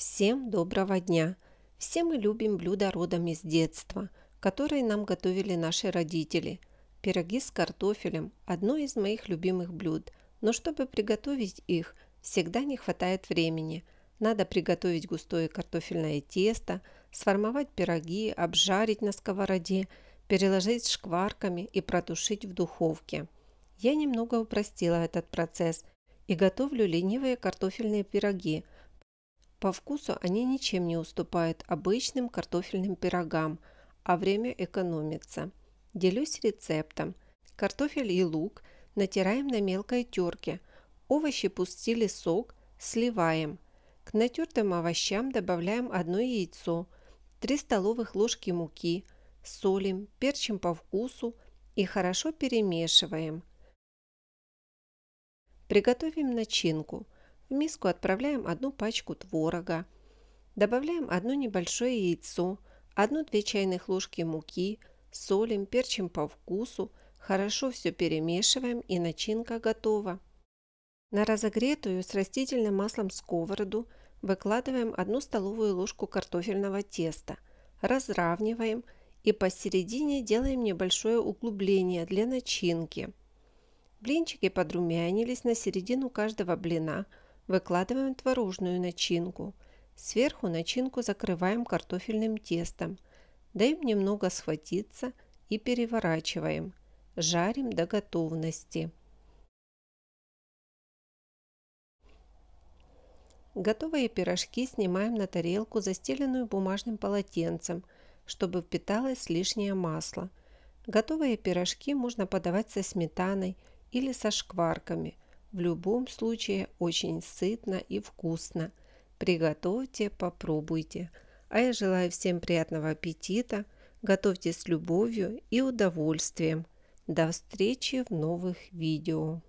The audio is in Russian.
Всем доброго дня! Все мы любим блюда родом из детства, которые нам готовили наши родители. Пироги с картофелем – одно из моих любимых блюд, но чтобы приготовить их, всегда не хватает времени. Надо приготовить густое картофельное тесто, сформовать пироги, обжарить на сковороде, переложить шкварками и протушить в духовке. Я немного упростила этот процесс и готовлю ленивые картофельные пироги – по вкусу они ничем не уступают обычным картофельным пирогам, а время экономится. Делюсь рецептом. Картофель и лук натираем на мелкой терке. Овощи пустили сок, сливаем. К натертым овощам добавляем одно яйцо, 3 столовых ложки муки, солим, перчим по вкусу и хорошо перемешиваем. Приготовим начинку – в миску отправляем одну пачку творога, добавляем одно небольшое яйцо, одну-две чайных ложки муки, солим, перчим по вкусу, хорошо все перемешиваем и начинка готова. На разогретую с растительным маслом сковороду выкладываем одну столовую ложку картофельного теста, разравниваем и посередине делаем небольшое углубление для начинки. Блинчики подрумянились на середину каждого блина – Выкладываем творожную начинку. Сверху начинку закрываем картофельным тестом. Даем немного схватиться и переворачиваем. Жарим до готовности. Готовые пирожки снимаем на тарелку, застеленную бумажным полотенцем, чтобы впиталось лишнее масло. Готовые пирожки можно подавать со сметаной или со шкварками. В любом случае очень сытно и вкусно. Приготовьте, попробуйте. А я желаю всем приятного аппетита. Готовьте с любовью и удовольствием. До встречи в новых видео.